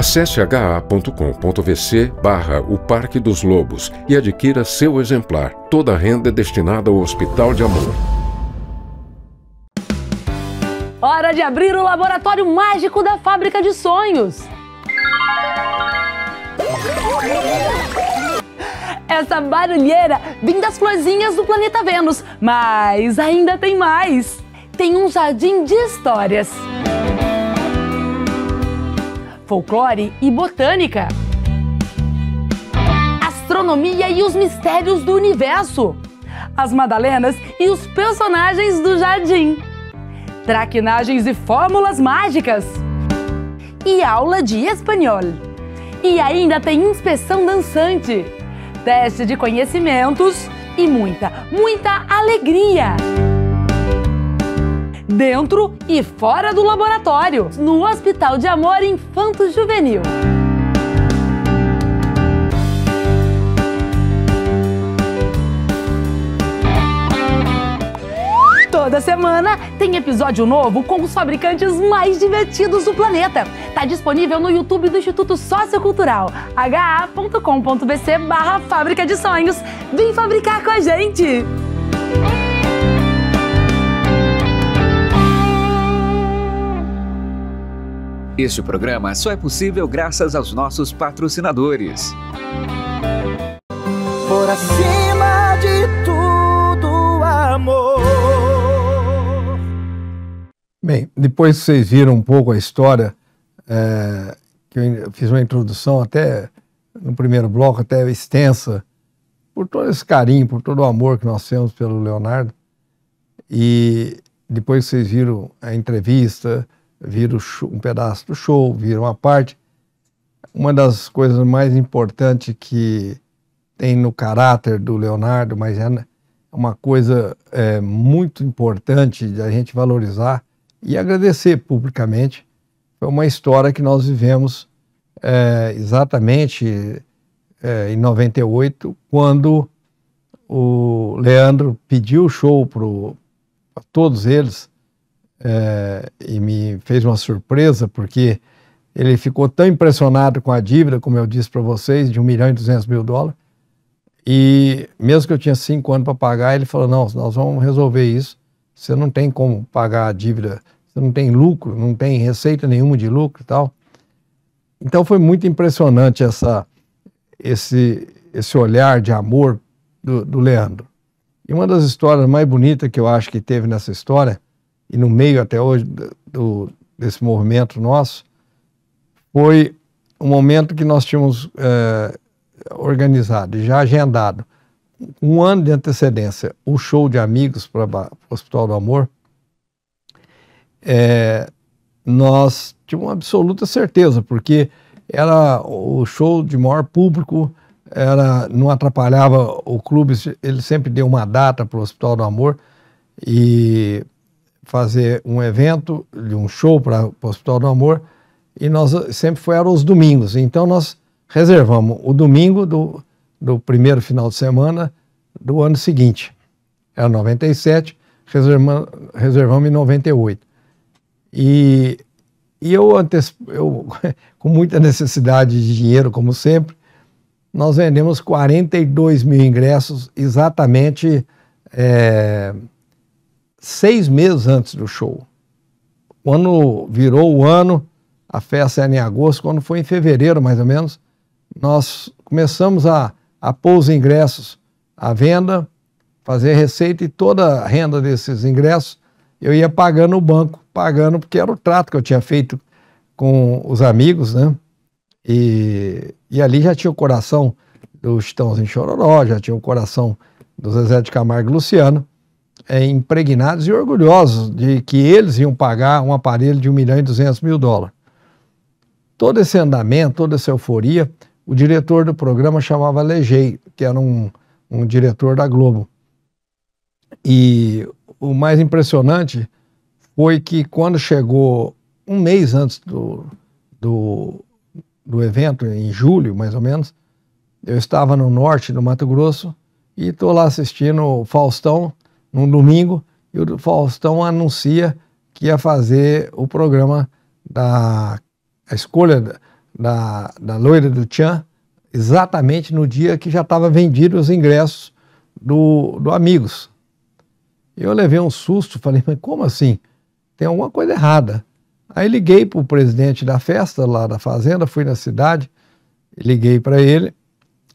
Acesse ha.com.vc barra o Parque dos Lobos e adquira seu exemplar. Toda a renda é destinada ao Hospital de Amor. Hora de abrir o laboratório mágico da Fábrica de Sonhos. Essa barulheira vem das florzinhas do planeta Vênus, mas ainda tem mais. Tem um jardim de histórias folclore e botânica, astronomia e os mistérios do universo, as Madalenas e os personagens do jardim, traquinagens e fórmulas mágicas, e aula de espanhol. E ainda tem inspeção dançante, teste de conhecimentos e muita, muita alegria! dentro e fora do laboratório, no Hospital de Amor Infanto Juvenil. Toda semana tem episódio novo com os fabricantes mais divertidos do planeta. Está disponível no YouTube do Instituto Sociocultural, ha.com.bc barra Fábrica de Sonhos. Vem fabricar com a gente! Este programa só é possível graças aos nossos patrocinadores. Por acima de tudo, amor. Bem, depois que vocês viram um pouco a história, é, que eu fiz uma introdução até no primeiro bloco, até extensa, por todo esse carinho, por todo o amor que nós temos pelo Leonardo. E depois que vocês viram a entrevista, vira um pedaço do show, vira uma parte. Uma das coisas mais importantes que tem no caráter do Leonardo, mas é, né, é uma coisa é, muito importante de a gente valorizar e agradecer publicamente. Foi uma história que nós vivemos é, exatamente é, em 98, quando o Leandro pediu o show para todos eles, é, e me fez uma surpresa, porque ele ficou tão impressionado com a dívida, como eu disse para vocês, de 1 milhão e 200 mil dólares, e mesmo que eu tinha cinco anos para pagar, ele falou, não, nós vamos resolver isso, você não tem como pagar a dívida, você não tem lucro, não tem receita nenhuma de lucro e tal. Então foi muito impressionante essa, esse, esse olhar de amor do, do Leandro. E uma das histórias mais bonitas que eu acho que teve nessa história e no meio até hoje do, desse movimento nosso, foi um momento que nós tínhamos é, organizado e já agendado um ano de antecedência o show de amigos para o Hospital do Amor. É, nós tínhamos absoluta certeza, porque era o show de maior público, era, não atrapalhava o clube, ele sempre deu uma data para o Hospital do Amor e fazer um evento, um show para o Hospital do Amor, e nós eh, sempre foi aos domingos. Então nós reservamos o domingo do, do primeiro final de semana do ano seguinte. Era 97, reservamos, reservamos em 98. E, e eu, antecipo, eu, com muita necessidade de dinheiro, como sempre, nós vendemos 42 mil ingressos exatamente. É, seis meses antes do show. Quando virou o ano, a festa era em agosto, quando foi em fevereiro mais ou menos, nós começamos a, a pôr os ingressos à venda, fazer receita e toda a renda desses ingressos eu ia pagando o banco, pagando, porque era o trato que eu tinha feito com os amigos, né? E, e ali já tinha o coração do Chitãozinho Chororó, já tinha o coração do Zezé de Camargo e Luciano é, impregnados e orgulhosos de que eles iam pagar um aparelho de 1 milhão e 200 mil dólares. Todo esse andamento, toda essa euforia, o diretor do programa chamava Legei, que era um, um diretor da Globo. E o mais impressionante foi que quando chegou um mês antes do, do, do evento, em julho mais ou menos, eu estava no norte do Mato Grosso e estou lá assistindo o Faustão num domingo, e o Faustão anuncia que ia fazer o programa da a escolha da, da, da loira do Tchan, exatamente no dia que já estava vendido os ingressos do, do Amigos. Eu levei um susto, falei, mas como assim? Tem alguma coisa errada. Aí liguei para o presidente da festa lá da fazenda, fui na cidade, liguei para ele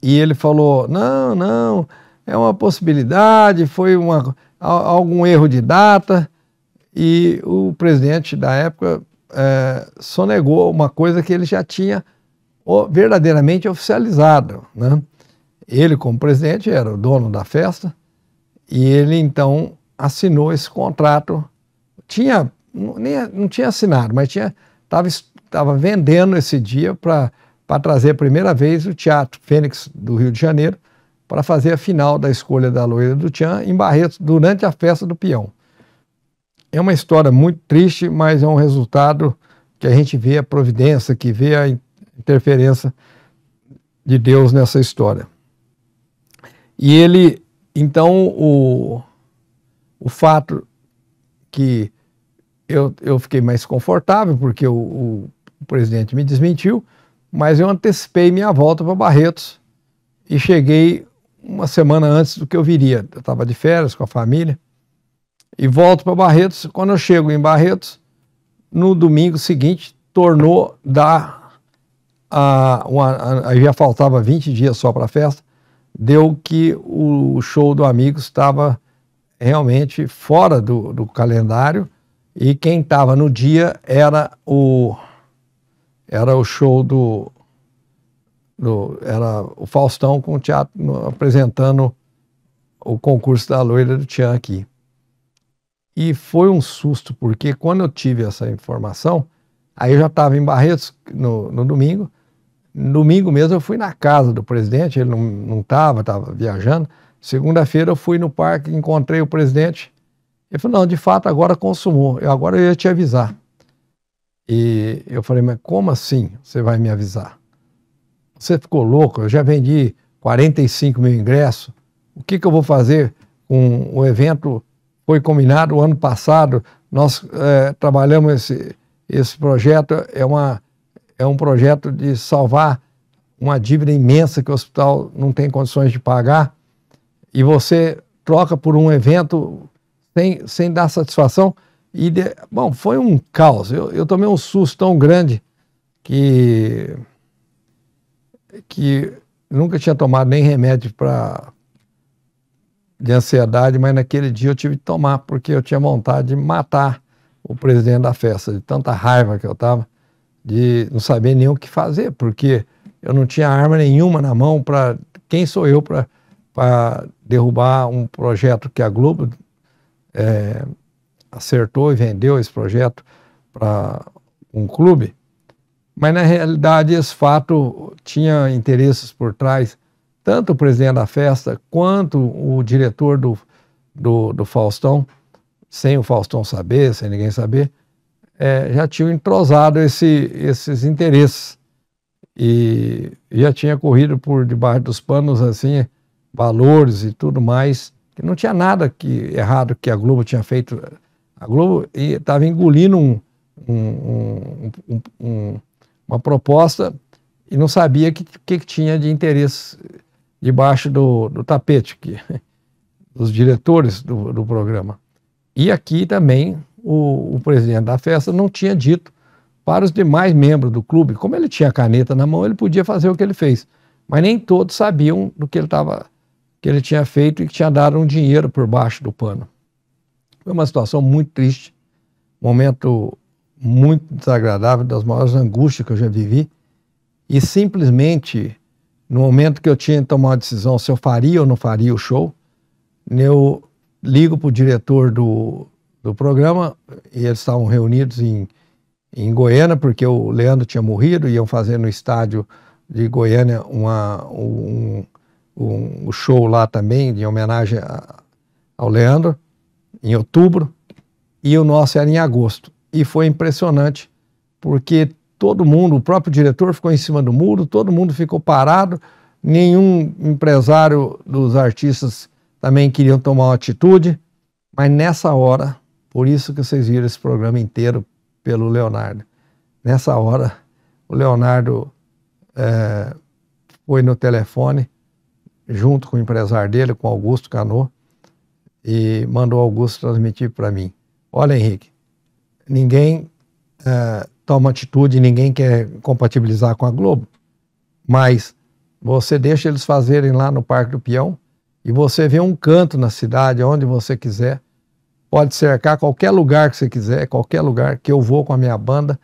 e ele falou: não, não, é uma possibilidade, foi uma, algum erro de data, e o presidente da época é, sonegou uma coisa que ele já tinha verdadeiramente oficializado. Né? Ele, como presidente, era o dono da festa e ele então assinou esse contrato. Tinha, nem, não tinha assinado, mas tinha estava vendendo esse dia para trazer a primeira vez o Teatro Fênix do Rio de Janeiro para fazer a final da escolha da loira do Tchan em Barretos durante a festa do peão. É uma história muito triste, mas é um resultado que a gente vê a providência, que vê a interferência de Deus nessa história. E ele, então, o, o fato que eu, eu fiquei mais confortável, porque o, o, o presidente me desmentiu, mas eu antecipei minha volta para Barretos e cheguei uma semana antes do que eu viria. Eu estava de férias com a família e volto para Barretos. Quando eu chego em Barretos, no domingo seguinte, tornou dar. A, uma, a, já faltava 20 dias só para a festa, deu que o show do amigo estava realmente fora do, do calendário e quem estava no dia era o era o show do no, era o Faustão com o teatro no, apresentando o concurso da loira do Tian aqui. E foi um susto, porque quando eu tive essa informação, aí eu já estava em Barretos no, no domingo. No domingo mesmo eu fui na casa do presidente, ele não estava, estava viajando. Segunda-feira eu fui no parque, encontrei o presidente. Ele falou, não, de fato agora consumou, eu, agora eu ia te avisar. E eu falei, mas como assim você vai me avisar? Você ficou louco, eu já vendi 45 mil ingressos. O que, que eu vou fazer com o evento? Foi combinado o ano passado, nós é, trabalhamos esse, esse projeto, é, uma, é um projeto de salvar uma dívida imensa que o hospital não tem condições de pagar, e você troca por um evento sem, sem dar satisfação. E de... Bom, foi um caos. Eu, eu tomei um susto tão grande que que nunca tinha tomado nem remédio para de ansiedade, mas naquele dia eu tive que tomar, porque eu tinha vontade de matar o presidente da festa, de tanta raiva que eu estava, de não saber nem o que fazer, porque eu não tinha arma nenhuma na mão para. Quem sou eu para derrubar um projeto que a Globo é, acertou e vendeu esse projeto para um clube? Mas, na realidade, esse fato tinha interesses por trás, tanto o presidente da festa quanto o diretor do, do, do Faustão, sem o Faustão saber, sem ninguém saber, é, já tinham entrosado esse, esses interesses. E já tinha corrido por debaixo dos panos, assim, valores e tudo mais, que não tinha nada que, errado que a Globo tinha feito. A Globo estava engolindo um, um, um, um uma proposta e não sabia o que, que, que, tinha de interesse debaixo do, do tapete que, dos diretores do, do, programa. E aqui também o, o presidente da festa não tinha dito para os demais membros do clube, como ele tinha a caneta na mão, ele podia fazer o que ele fez. Mas nem todos sabiam do que ele estava que ele tinha feito e que tinha dado um dinheiro por baixo do pano. Foi uma situação muito triste, momento muito desagradável, das maiores angústias que eu já vivi. E simplesmente, no momento que eu tinha que tomar uma decisão se eu faria ou não faria o show, eu ligo para o diretor do, do programa, e eles estavam reunidos em, em Goiânia, porque o Leandro tinha morrido, iam fazer no estádio de Goiânia uma, um, um, um show lá também, de homenagem a, ao Leandro, em outubro, e o nosso era em agosto e foi impressionante, porque todo mundo, o próprio diretor ficou em cima do muro, todo mundo ficou parado, nenhum empresário dos artistas também queriam tomar uma atitude, mas nessa hora, por isso que vocês viram esse programa inteiro pelo Leonardo, nessa hora o Leonardo é, foi no telefone junto com o empresário dele, com Augusto Cano, e mandou Augusto transmitir para mim. Olha, Henrique, ninguém uh, toma atitude, ninguém quer compatibilizar com a Globo, mas você deixa eles fazerem lá no Parque do Peão e você vê um canto na cidade, onde você quiser, pode cercar qualquer lugar que você quiser, qualquer lugar que eu vou com a minha banda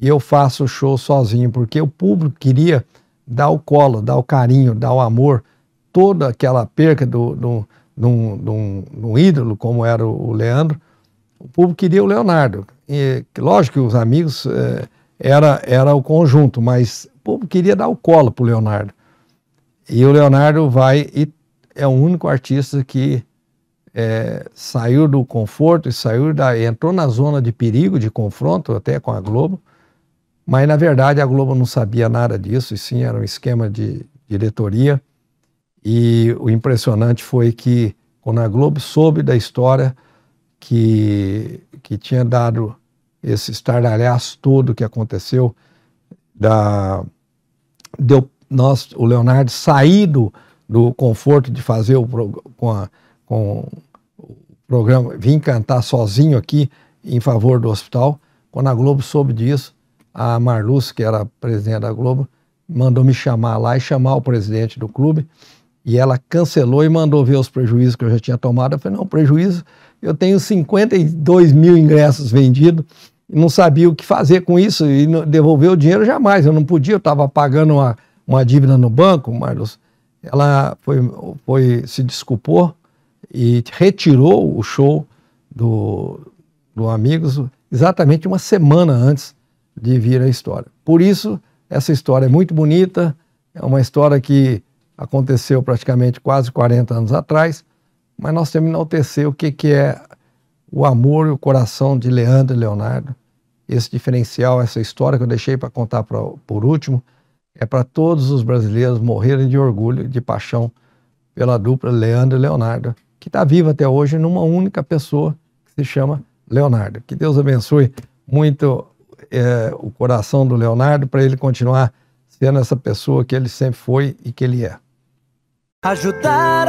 e eu faço o show sozinho, porque o público queria dar o colo, dar o carinho, dar o amor, toda aquela perca do, do, do, do, do ídolo como era o Leandro, o público queria o Leonardo. E, lógico que os amigos é, era, era o conjunto, mas o público queria dar o colo para o Leonardo. E o Leonardo vai e é o único artista que é, saiu do conforto e saiu da, entrou na zona de perigo, de confronto até com a Globo, mas na verdade a Globo não sabia nada disso, e sim era um esquema de diretoria. E o impressionante foi que quando a Globo soube da história, que, que tinha dado esse estardalhaço todo que aconteceu, da, deu nós, o Leonardo saído do conforto de fazer o, com, a, com o programa, vim cantar sozinho aqui em favor do hospital. Quando a Globo soube disso, a Marluz, que era presidente da Globo, mandou me chamar lá e chamar o presidente do clube. E ela cancelou e mandou ver os prejuízos que eu já tinha tomado. Eu falei, não, prejuízo eu tenho 52 mil ingressos vendidos, não sabia o que fazer com isso e devolver o dinheiro jamais. Eu não podia, eu estava pagando uma, uma dívida no banco, Marlos. Ela foi, foi, se desculpou e retirou o show do, do Amigos exatamente uma semana antes de vir a história. Por isso, essa história é muito bonita, é uma história que aconteceu praticamente quase 40 anos atrás mas nós temos que enaltecer o que, que é o amor e o coração de Leandro e Leonardo. Esse diferencial, essa história que eu deixei para contar pra, por último, é para todos os brasileiros morrerem de orgulho, de paixão pela dupla Leandro e Leonardo, que está viva até hoje numa única pessoa que se chama Leonardo. Que Deus abençoe muito é, o coração do Leonardo para ele continuar sendo essa pessoa que ele sempre foi e que ele é. Ajudar